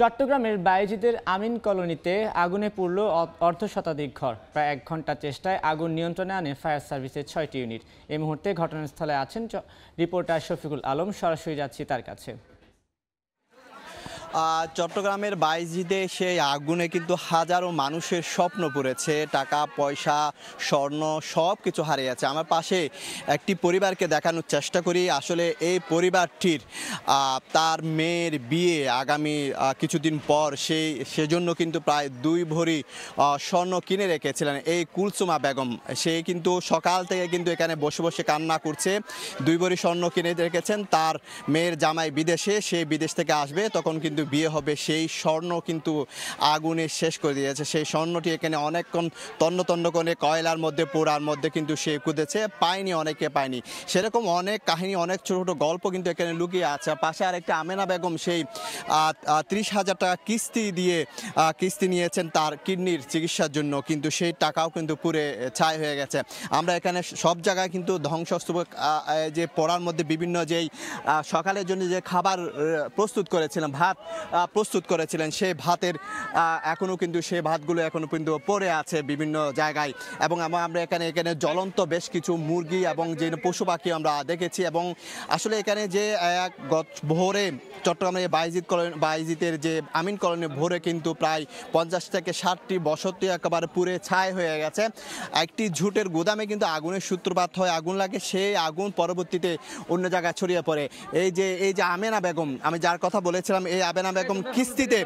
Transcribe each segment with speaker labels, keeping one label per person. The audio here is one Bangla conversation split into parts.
Speaker 1: চট্টগ্রামের বায়েজিদের আমিন কলোনিতে আগুনে পুড়ল অর্ধ শতাধিক ঘর প্রায় এক ঘন্টা চেষ্টায় আগুন নিয়ন্ত্রণে আনে ফায়ার সার্ভিসের ছয়টি ইউনিট এই মুহূর্তে ঘটনাস্থলে আছেন রিপোর্টার শফিকুল আলম সরাসরি যাচ্ছি তার কাছে
Speaker 2: চট্টগ্রামের বাইজিদে সেই আগুনে কিন্তু হাজারো মানুষের স্বপ্ন পড়েছে টাকা পয়সা স্বর্ণ সব কিছু হারিয়েছে আমার পাশে একটি পরিবারকে দেখানোর চেষ্টা করি আসলে এই পরিবারটির তার মেয়ের বিয়ে আগামী কিছুদিন পর সেই সেজন্য কিন্তু প্রায় দুই ভরি স্বর্ণ কিনে রেখেছিলেন এই কুলসুমা বেগম সে কিন্তু সকাল থেকে কিন্তু এখানে বসে বসে কান্না করছে দুই ভরি স্বর্ণ কিনে রেখেছেন তার মেয়ের জামাই বিদেশে সে বিদেশ থেকে আসবে তখন কিন্তু বিয়ে হবে সেই স্বর্ণ কিন্তু আগুনে শেষ করে দিয়েছে সেই স্বর্ণটি এখানে অনেকক্ষণ তন্ন তন্ন করে কয়লার মধ্যে পোড়ার মধ্যে কিন্তু সে কুদেছে পায়নি অনেকে পায়নি সেরকম অনেক কাহিনী অনেক ছোটো ছোটো গল্প কিন্তু এখানে লুকিয়ে আছে পাশে আরেকটা আমেনা বেগম সেই ত্রিশ হাজার টাকা কিস্তি দিয়ে কিস্তি নিয়েছেন তার কিডনির চিকিৎসার জন্য কিন্তু সেই টাকাও কিন্তু পুরে ছাই হয়ে গেছে আমরা এখানে সব জায়গায় কিন্তু ধ্বংসস্তূপ যে পড়ার মধ্যে বিভিন্ন যেই সকালের জন্য যে খাবার প্রস্তুত করেছিলাম ভাত প্রস্তুত করেছিলেন সেই ভাতের এখনও কিন্তু সেই ভাতগুলো এখনও কিন্তু পড়ে আছে বিভিন্ন জায়গায় এবং আমরা এখানে এখানে জ্বলন্ত বেশ কিছু মুরগি এবং যে পশু পাখি আমরা দেখেছি এবং আসলে এখানে যে এক গত ভোরে চট্টগ্রামের বাইজিত কলোন বাইজিতের যে আমিন কলোনি ভোরে কিন্তু প্রায় পঞ্চাশ থেকে ষাটটি বসতি একেবারে পুরে ছায় হয়ে গেছে একটি ঝুটের গুদামে কিন্তু আগুনের সূত্রপাত হয় আগুন লাগে সেই আগুন পরবর্তীতে অন্য জায়গায় ছড়িয়ে পড়ে এই যে এই যে আমেনা বেগম আমি যার কথা বলেছিলাম এই শাহবেনা বেগম কিস্তিতে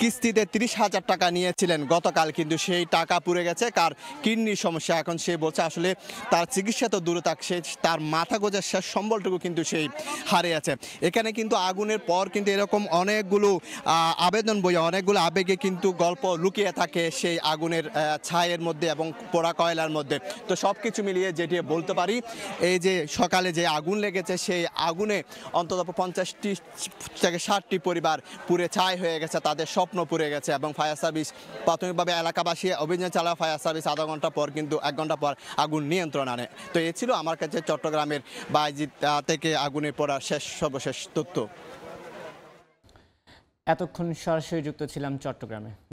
Speaker 2: কিস্তিতে তিরিশ হাজার টাকা নিয়েছিলেন গতকাল কিন্তু সেই টাকা পুড়ে গেছে কার কিডনির সমস্যা এখন সে বলছে আসলে তার চিকিৎসা তো দূরে থাক সে তার মাথা গোজার শেষ সম্বলটুকু কিন্তু সেই আছে এখানে কিন্তু আগুনের পর কিন্তু এরকম অনেকগুলো আবেদন বই অনেকগুলো আবেগে কিন্তু গল্প লুকিয়ে থাকে সেই আগুনের ছায়ের মধ্যে এবং পোড়া কয়লার মধ্যে তো সব কিছু মিলিয়ে যেটি বলতে পারি এই যে সকালে যে আগুন লেগেছে সেই আগুনে অন্তত পঞ্চাশটি থেকে ষাটটি পরিবার পুরে ছাই হয়ে গেছে তাদের স্বপ্ন পুরে গেছে এবং ফায়ার সার্ভিস প্রাথমিকভাবে এলাকাবাসী অভিযান চালা ফায়ার সার্ভিস আধা ঘন্টা পর কিন্তু এক ঘন্টা পর আগুন নিয়ন্ত্রণ আনে তো এ ছিল আমার কাছে চট্টগ্রামের বাইজি থেকে আগুনে পড়া শেষ সর্বশেষ তথ্য
Speaker 1: এতক্ষণ সরাসরি যুক্ত ছিলাম চট্টগ্রামে